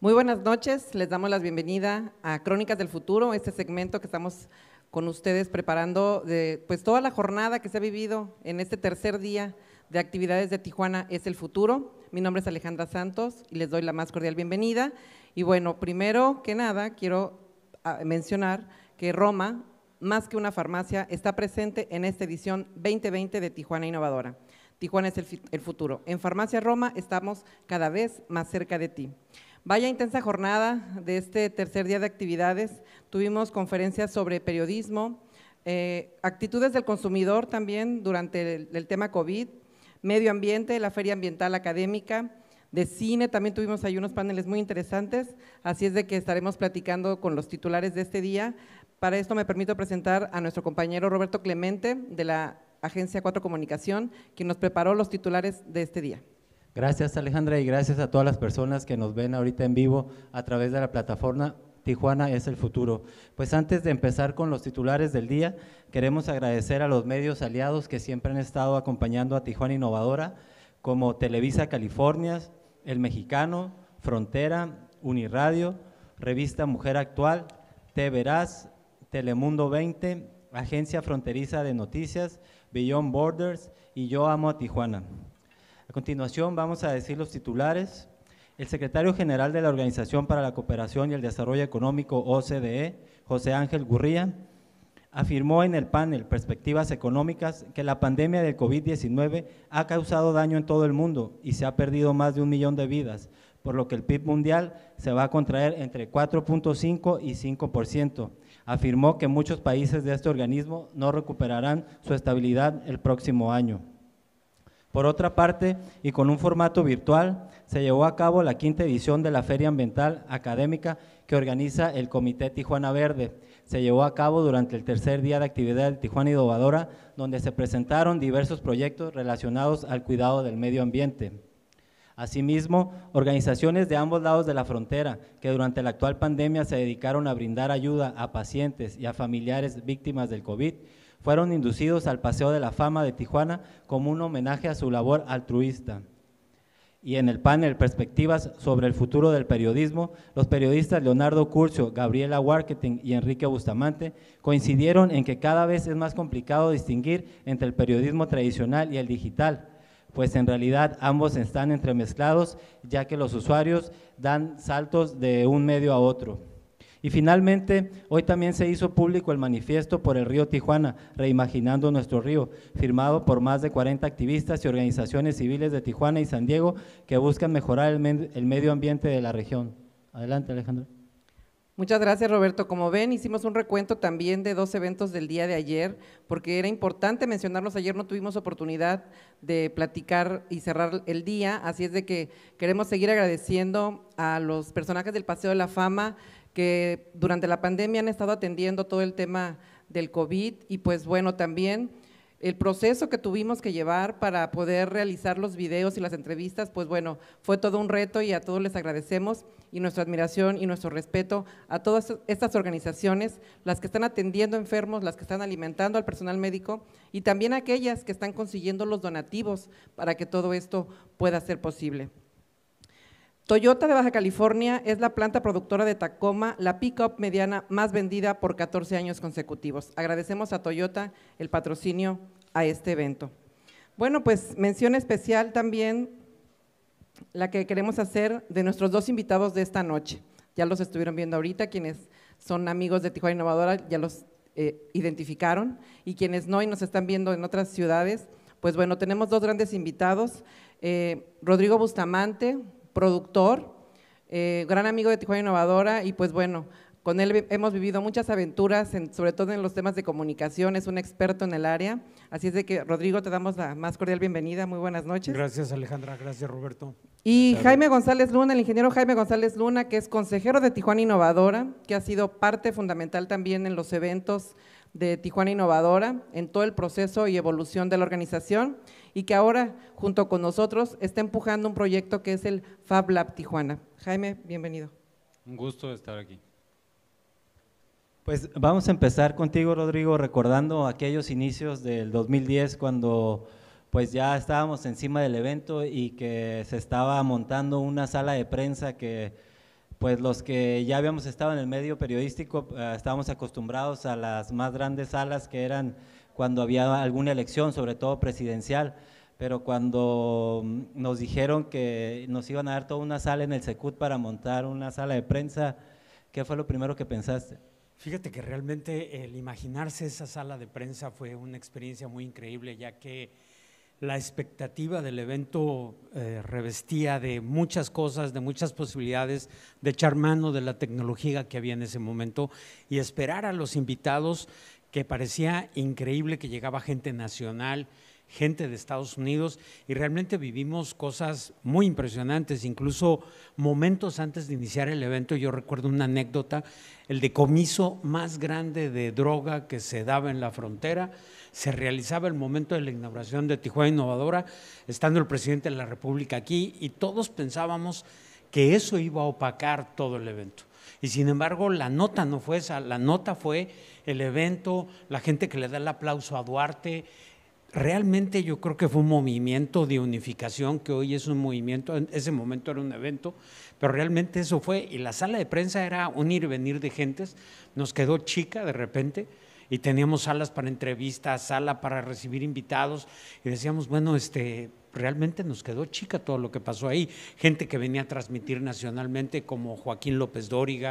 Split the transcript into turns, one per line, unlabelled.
Muy buenas noches, les damos la bienvenida a Crónicas del Futuro, este segmento que estamos con ustedes preparando de, pues toda la jornada que se ha vivido en este tercer día de actividades de Tijuana es el futuro. Mi nombre es Alejandra Santos y les doy la más cordial bienvenida. Y bueno, primero que nada quiero ah, mencionar que Roma, más que una farmacia, está presente en esta edición 2020 de Tijuana Innovadora. Tijuana es el futuro. En Farmacia Roma estamos cada vez más cerca de ti. Vaya intensa jornada de este tercer día de actividades. Tuvimos conferencias sobre periodismo, eh, actitudes del consumidor también durante el, tema COVID, medio ambiente, la feria ambiental académica, de cine, también tuvimos ahí unos paneles muy interesantes, así es de que estaremos platicando con los titulares de este día. Para esto me permito presentar a nuestro compañero Roberto Clemente de la Agencia 4 Comunicación, quien nos preparó los titulares de este día.
Gracias Alejandra y gracias a todas las personas que nos ven ahorita en vivo a través de la plataforma Tijuana es el futuro. Pues antes de empezar con los titulares del día, queremos agradecer a los medios aliados que siempre han estado acompañando a Tijuana Innovadora, como Televisa California, El Mexicano, Frontera, Uniradio, Revista Mujer Actual, Te Verás, Telemundo 20, Agencia Fronteriza de Noticias, Beyond Borders y Yo Amo a Tijuana. A continuación vamos a decir los titulares. El secretario general de la Organización para la Cooperación y el Desarrollo Económico, OCDE, José Ángel Gurría, afirmó en el panel Perspectivas Económicas que la pandemia del COVID-19 ha causado daño en todo el mundo y se ha perdido más de un millón de vidas, por lo que el PIB mundial se va a contraer entre 4.5 y 5%. Afirmó que muchos países de este organismo no recuperarán su estabilidad el próximo año. Por otra parte, y con un formato virtual, se llevó a cabo la quinta edición de la Feria Ambiental Académica que organiza el Comité Tijuana Verde. Se llevó a cabo durante el tercer día de actividad del Tijuana Innovadora, donde se presentaron diversos proyectos relacionados al cuidado del medio ambiente. Asimismo, organizaciones de ambos lados de la frontera que durante la actual pandemia se dedicaron a brindar ayuda a pacientes y a familiares víctimas del COVID fueron inducidos al Paseo de la Fama de Tijuana como un homenaje a su labor altruista. Y en el panel Perspectivas sobre el futuro del periodismo, los periodistas Leonardo Curcio, Gabriela Warketing y Enrique Bustamante coincidieron en que cada vez es más complicado distinguir entre el periodismo tradicional y el digital, pues en realidad ambos están entremezclados ya que los usuarios dan saltos de un medio a otro. Y finalmente, hoy también se hizo público el manifiesto por el río Tijuana, reimaginando nuestro río, firmado por más de 40 activistas y organizaciones civiles de Tijuana y San Diego que buscan mejorar el, medio ambiente de la región. Adelante, Alejandro.
Muchas gracias, Roberto. Como ven, hicimos un recuento también de dos eventos del día de ayer, porque era importante mencionarlos. Ayer no tuvimos oportunidad de platicar y cerrar el día, así es de que queremos seguir agradeciendo a los personajes del Paseo de la Fama que durante la pandemia han estado atendiendo todo el tema del COVID y pues bueno, también el proceso que tuvimos que llevar para poder realizar los videos y las entrevistas, pues bueno, fue todo un reto y a todos les agradecemos y nuestra admiración y nuestro respeto a todas estas organizaciones, las que están atendiendo enfermos, las que están alimentando al personal médico y también aquellas que están consiguiendo los donativos para que todo esto pueda ser posible. Toyota de Baja California es la planta productora de Tacoma, la pick-up mediana más vendida por 14 años consecutivos. Agradecemos a Toyota el patrocinio a este evento. Bueno, pues mención especial también la que queremos hacer de nuestros dos invitados de esta noche. Ya los estuvieron viendo ahorita, quienes son amigos de Tijuana Innovadora ya los eh, identificaron y quienes no y nos están viendo en otras ciudades, pues bueno, tenemos dos grandes invitados, eh, Rodrigo Bustamante, productor, eh, gran amigo de Tijuana Innovadora y pues bueno, con él hemos vivido muchas aventuras, sobre todo en los temas de comunicación, es un experto en el área. Así es de que, Rodrigo, te damos la más cordial bienvenida. Muy buenas noches. Gracias, Alejandra. Gracias, Roberto. Y Jaime González Luna, el ingeniero Jaime González Luna, que es consejero de Tijuana Innovadora, que ha sido parte fundamental también en los eventos de Tijuana Innovadora, en todo el proceso y evolución de la organización y que ahora, junto con nosotros, está empujando un proyecto que es el Fab Lab Tijuana. Jaime, bienvenido.
Un gusto estar aquí. Pues vamos a empezar contigo, Rodrigo, recordando aquellos inicios del 2010 cuando pues ya estábamos encima del evento y que se estaba montando una sala de prensa que pues los que ya habíamos estado en el medio periodístico eh, estábamos acostumbrados a las más grandes salas que eran cuando había alguna elección, sobre todo presidencial, pero cuando mm, nos dijeron que nos iban a dar toda una sala en el Secut para montar una sala de prensa, ¿qué fue lo primero que pensaste?
Fíjate que realmente el imaginarse esa sala de prensa fue una experiencia muy increíble, ya que la expectativa del evento eh, revestía de muchas cosas, de muchas posibilidades, de echar mano de la tecnología que había en ese momento y esperar a los invitados que parecía increíble que llegaba gente nacional, gente de Estados Unidos, y realmente vivimos cosas muy impresionantes, incluso momentos antes de iniciar el evento, yo recuerdo una anécdota, el decomiso más grande de droga que se daba en la frontera, se realizaba el momento de la inauguración de Tijuana Innovadora, estando el presidente de la República aquí, y todos pensábamos que eso iba a opacar todo el evento. Y sin embargo, la nota no fue esa, la nota fue el evento, la gente que le da el aplauso a Duarte. Realmente yo creo que fue un movimiento de unificación que hoy es un movimiento, en ese momento era un evento, pero realmente eso fue. Y la sala de prensa era un ir y venir de gentes, nos quedó chica de repente y teníamos salas para entrevistas, sala para recibir invitados y decíamos, bueno, este, realmente nos quedó chica todo lo que pasó ahí. Gente que venía a transmitir nacionalmente como Joaquín López Dóriga.